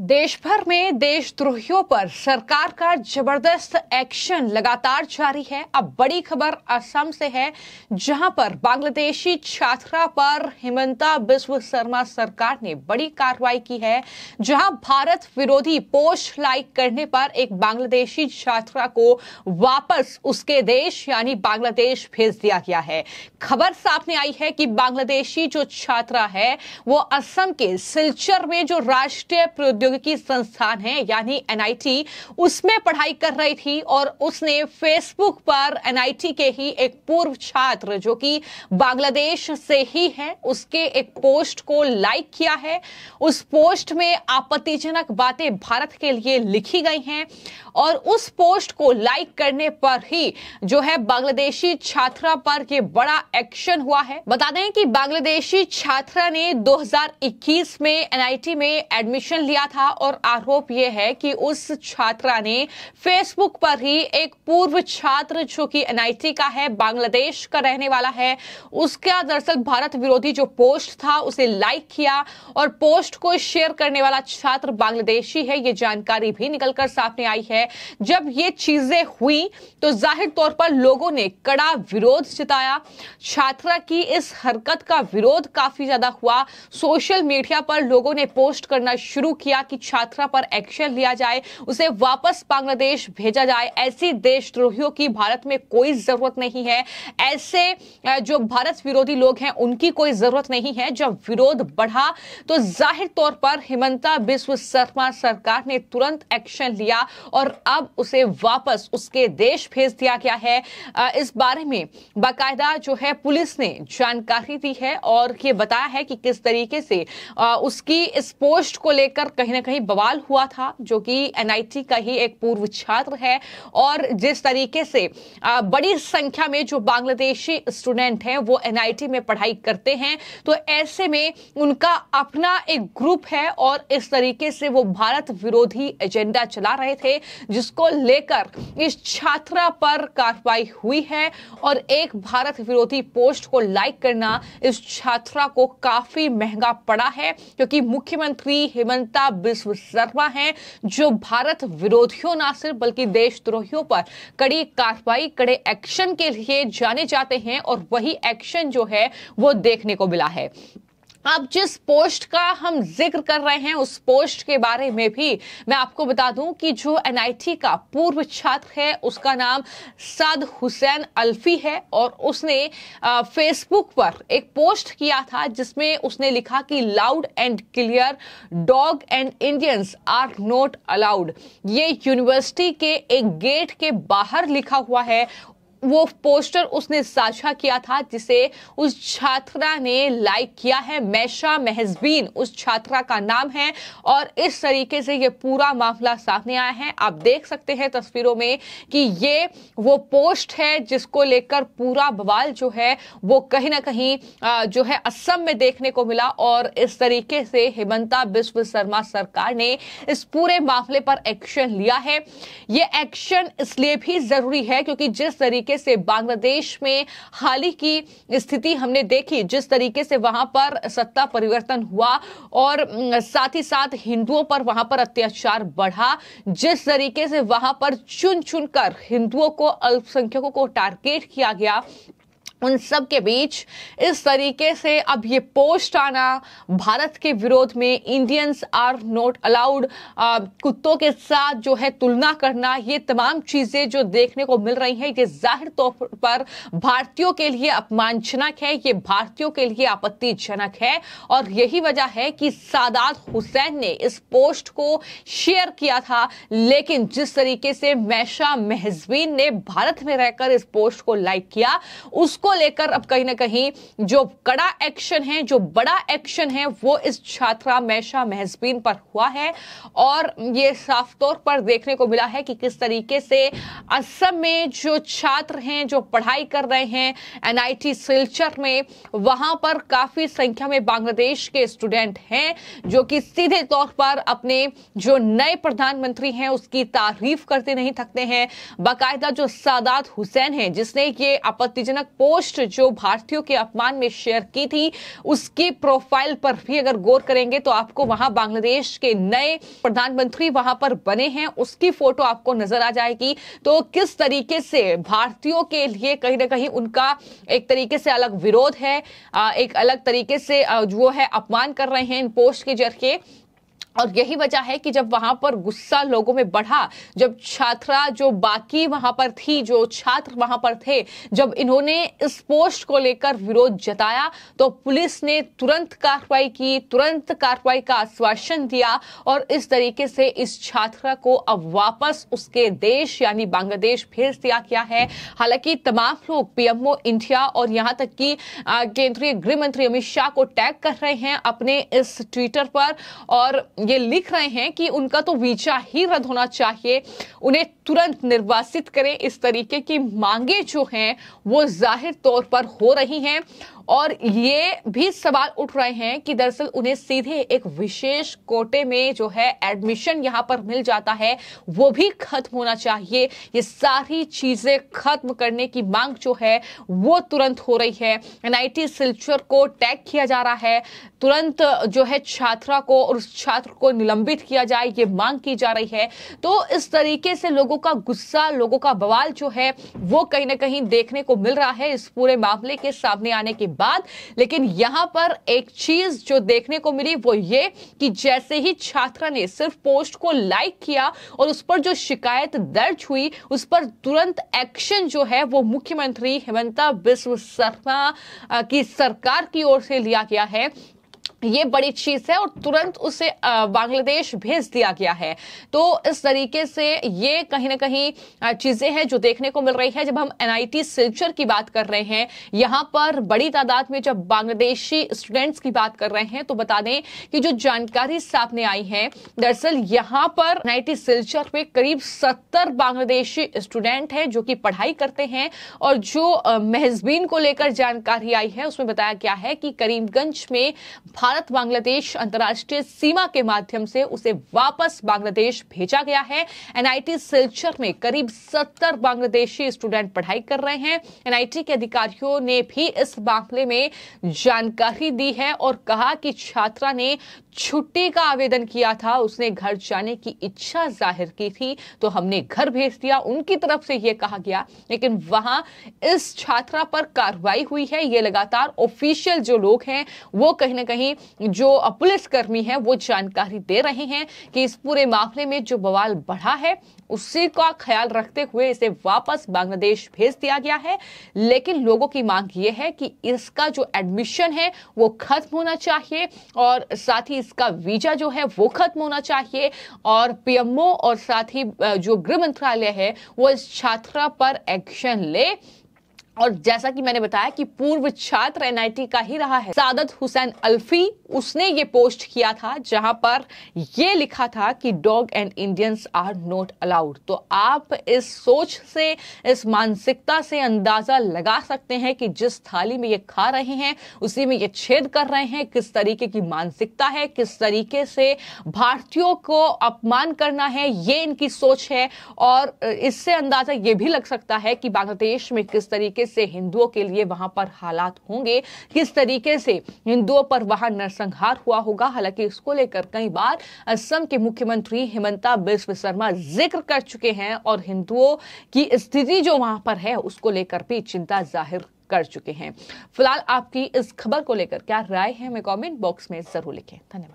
देश भर में देशद्रोहियों पर सरकार का जबरदस्त एक्शन लगातार जारी है अब बड़ी खबर असम से है जहां पर बांग्लादेशी छात्रा पर हिमंता बिस्व शर्मा सरकार ने बड़ी कार्रवाई की है जहां भारत विरोधी पोस्ट लाइक करने पर एक बांग्लादेशी छात्रा को वापस उसके देश यानी बांग्लादेश भेज दिया गया है खबर सामने आई है कि बांग्लादेशी जो छात्रा है वो असम के सिलचर में जो राष्ट्रीय प्रौद्योगिकी संस्थान है यानी एनआईटी उसमें पढ़ाई कर रही थी और उसने फेसबुक पर एनआईटी के ही एक पूर्व छात्र जो कि बांग्लादेश से ही है उसके एक पोस्ट को लाइक किया है उस पोस्ट में आपत्तिजनक बातें भारत के लिए लिखी गई हैं और उस पोस्ट को लाइक करने पर ही जो है बांग्लादेशी छात्रा पर यह बड़ा एक्शन हुआ है बता दें कि बांग्लादेशी छात्रा ने 2021 में एनआईटी में एडमिशन लिया था था और आरोप यह है कि उस छात्रा ने फेसबुक पर ही एक पूर्व छात्र जो कि एनआईटी का है बांग्लादेश का रहने वाला है उसका दरअसल भारत विरोधी जो पोस्ट था उसे लाइक किया और पोस्ट को शेयर करने वाला छात्र बांग्लादेशी है यह जानकारी भी निकलकर सामने आई है जब ये चीजें हुई तो जाहिर तौर पर लोगों ने कड़ा विरोध जताया छात्रा की इस हरकत का विरोध काफी ज्यादा हुआ सोशल मीडिया पर लोगों ने पोस्ट करना शुरू किया कि छात्रा पर एक्शन लिया जाए उसे वापस बांग्लादेश भेजा जाए ऐसी देशद्रोहियों की भारत में कोई जरूरत नहीं है ऐसे जो भारत विरोधी लोग हैं उनकी कोई जरूरत नहीं है जब विरोध बढ़ा तो जाहिर तौर पर हिमंता बिश्व शर्मा सरकार ने तुरंत एक्शन लिया और अब उसे वापस उसके देश भेज दिया गया है इस बारे में बाकायदा जो है पुलिस ने जानकारी दी है और ये बताया है कि किस तरीके से उसकी इस पोस्ट को लेकर कहीं ना कहीं बवाल हुआ था जो कि एनआईटी का ही एक पूर्व छात्र है और जिस तरीके से बड़ी संख्या में जो बांग्लादेशी स्टूडेंट हैं वो एनआईटी में पढ़ाई करते हैं तो ऐसे में उनका अपना एक ग्रुप है और इस तरीके से वो भारत विरोधी एजेंडा चला रहे थे जिसको लेकर इस छात्रा पर कार्रवाई हुई है और एक भारत विरोधी पोस्ट को लाइक करना इस छात्रा को काफी महंगा पड़ा है क्योंकि मुख्यमंत्री हेमंता विश्व शर्मा है जो भारत विरोधियों ना सिर्फ बल्कि देशद्रोहियों पर कड़ी कार्रवाई कड़े एक्शन के लिए जाने जाते हैं और वही एक्शन जो है वो देखने को मिला है अब जिस पोस्ट का हम जिक्र कर रहे हैं उस पोस्ट के बारे में भी मैं आपको बता दूं कि जो एनआईटी का पूर्व छात्र है उसका नाम साद हुसैन अल्फी है और उसने फेसबुक पर एक पोस्ट किया था जिसमें उसने लिखा कि loud and clear dog and Indians are not allowed ये यूनिवर्सिटी के एक गेट के बाहर लिखा हुआ है वो पोस्टर उसने साझा किया था जिसे उस छात्रा ने लाइक किया है मैशा महजबीन उस छात्रा का नाम है और इस तरीके से ये पूरा मामला सामने आया है आप देख सकते हैं तस्वीरों में कि ये वो पोस्ट है जिसको लेकर पूरा बवाल जो है वो कहीं ना कहीं जो है असम में देखने को मिला और इस तरीके से हेमंता बिस्व शर्मा सरकार ने इस पूरे मामले पर एक्शन लिया है ये एक्शन इसलिए भी जरूरी है क्योंकि जिस तरीके तरीके से बांग्लादेश में हाल ही की स्थिति हमने देखी जिस तरीके से वहां पर सत्ता परिवर्तन हुआ और साथ ही साथ हिंदुओं पर वहां पर अत्याचार बढ़ा जिस तरीके से वहां पर चुन चुनकर हिंदुओं को अल्पसंख्यकों को टारगेट किया गया उन सब के बीच इस तरीके से अब ये पोस्ट आना भारत के विरोध में इंडियंस आर नॉट अलाउड कुत्तों के साथ जो है तुलना करना ये तमाम चीज़ें जो देखने को मिल रही हैं ये जाहिर तौर पर भारतीयों के लिए अपमानजनक है ये भारतीयों के लिए आपत्तिजनक है और यही वजह है कि सादात हुसैन ने इस पोस्ट को शेयर किया था लेकिन जिस तरीके से मैशा मेहजबीन ने भारत में रहकर इस पोस्ट को लाइक किया उसको इसको लेकर अब कहीं ना कहीं जो कड़ा एक्शन है जो बड़ा एक्शन है वो इस छात्रा मैशा महजबीन पर हुआ है और ये साफ तौर पर देखने को मिला है कि किस तरीके से असम में जो छात्र हैं जो पढ़ाई कर रहे हैं एनआईटी सिलचर में वहां पर काफी संख्या में बांग्लादेश के स्टूडेंट हैं जो कि सीधे तौर पर अपने जो नए प्रधानमंत्री हैं उसकी तारीफ करते नहीं थकते हैं बाकायदा जो सादात हुसैन है जिसने ये आपत्तिजनक पोस्ट पोस्ट जो भारतीयों के अपमान में शेयर की थी उसकी प्रोफाइल पर भी अगर गौर करेंगे तो आपको वहां बांग्लादेश के नए प्रधानमंत्री वहां पर बने हैं उसकी फोटो आपको नजर आ जाएगी तो किस तरीके से भारतीयों के लिए कहीं ना कहीं उनका एक तरीके से अलग विरोध है एक अलग तरीके से जो है अपमान कर रहे हैं इन पोस्ट के जरिए और यही वजह है कि जब वहां पर गुस्सा लोगों में बढ़ा जब छात्रा जो बाकी वहां पर थी जो छात्र वहां पर थे जब इन्होंने इस पोस्ट को लेकर विरोध जताया तो पुलिस ने तुरंत कार्रवाई की तुरंत कार्रवाई का आश्वासन दिया और इस तरीके से इस छात्रा को अब वापस उसके देश यानी बांग्लादेश भेज दिया गया है हालांकि तमाम लोग पीएमओ इंडिया और यहां तक कि केंद्रीय गृह मंत्री अमित शाह को टैग कर रहे हैं अपने इस ट्विटर पर और ये लिख रहे हैं कि उनका तो वीजा ही रद्द होना चाहिए उन्हें तुरंत निर्वासित करें इस तरीके की मांगे जो हैं वो जाहिर तौर पर हो रही हैं और ये भी सवाल उठ रहे हैं कि दरअसल उन्हें सीधे एक विशेष कोटे में जो है एडमिशन यहाँ पर मिल जाता है वो भी खत्म होना चाहिए ये सारी चीज़ें खत्म करने की मांग जो है वो तुरंत हो रही है एनआईटी सिल्चर को टैग किया जा रहा है तुरंत जो है छात्रा को और उस छात्र को निलंबित किया जाए ये मांग की जा रही है तो इस तरीके से लोगों का गुस्सा लोगों का बवाल जो है वो कहीं ना कहीं देखने को मिल रहा है इस पूरे मामले के सामने आने के बाद लेकिन यहां पर एक चीज जो देखने को मिली वो ये कि जैसे ही छात्रा ने सिर्फ पोस्ट को लाइक किया और उस पर जो शिकायत दर्ज हुई उस पर तुरंत एक्शन जो है वो मुख्यमंत्री हेमंता बिस्व शर्मा की सरकार की ओर से लिया गया है ये बड़ी चीज है और तुरंत उसे बांग्लादेश भेज दिया गया है तो इस तरीके से ये कहीं ना कहीं चीजें हैं जो देखने को मिल रही है जब हम एनआईटी सिल्चर की बात कर रहे हैं यहां पर बड़ी तादाद में जब बांग्लादेशी स्टूडेंट्स की बात कर रहे हैं तो बता दें कि जो जानकारी सामने आई है दरअसल यहां पर एनआईटी सिल्चर में करीब सत्तर बांग्लादेशी स्टूडेंट है जो कि पढ़ाई करते हैं और जो महजबीन को लेकर जानकारी आई है उसमें बताया गया है कि करीमगंज में भारत भारत बांग्लादेश अंतर्राष्ट्रीय सीमा के माध्यम से उसे वापस बांग्लादेश भेजा गया है एनआईटी सिलचर में करीब सत्तर बांग्लादेशी स्टूडेंट पढ़ाई कर रहे हैं एनआईटी के अधिकारियों ने भी इस मामले में जानकारी दी है और कहा कि छात्रा ने छुट्टी का आवेदन किया था उसने घर जाने की इच्छा जाहिर की थी तो हमने घर भेज दिया उनकी तरफ से यह कहा गया लेकिन वहां इस छात्रा पर कार्रवाई हुई है ये लगातार ऑफिशियल जो लोग हैं वो कहीं ना कहीं जो पुलिसकर्मी है वो जानकारी दे रहे हैं कि इस पूरे मामले में जो बवाल बढ़ा है उसी का ख्याल रखते हुए इसे वापस बांग्लादेश भेज दिया गया है लेकिन लोगों की मांग ये है कि इसका जो एडमिशन है वो खत्म होना चाहिए और साथ ही इसका वीजा जो है वो खत्म होना चाहिए और पीएमओ और साथ ही जो गृह मंत्रालय है वो इस छात्रा पर एक्शन ले और जैसा कि मैंने बताया कि पूर्व छात्र एनआईटी का ही रहा है सादत हुसैन अल्फी उसने ये पोस्ट किया था जहां पर यह लिखा था कि dog and Indians are not allowed तो आप इस सोच से इस मानसिकता से अंदाजा लगा सकते हैं कि जिस थाली में ये खा रहे हैं उसी में ये छेद कर रहे हैं किस तरीके की मानसिकता है किस तरीके से भारतीयों को अपमान करना है ये इनकी सोच है और इससे अंदाजा ये भी लग सकता है कि बांग्लादेश में किस तरीके से हिंदुओं के लिए वहां पर हालात होंगे किस तरीके से हिंदुओं पर वहां नरसंहार हुआ होगा हालांकि इसको लेकर कई बार असम के मुख्यमंत्री हिमंता बिस्व शर्मा जिक्र कर चुके हैं और हिंदुओं की स्थिति जो वहां पर है उसको लेकर भी चिंता जाहिर कर चुके हैं फिलहाल आपकी इस खबर को लेकर क्या राय है हमें कॉमेंट बॉक्स में जरूर लिखें धन्यवाद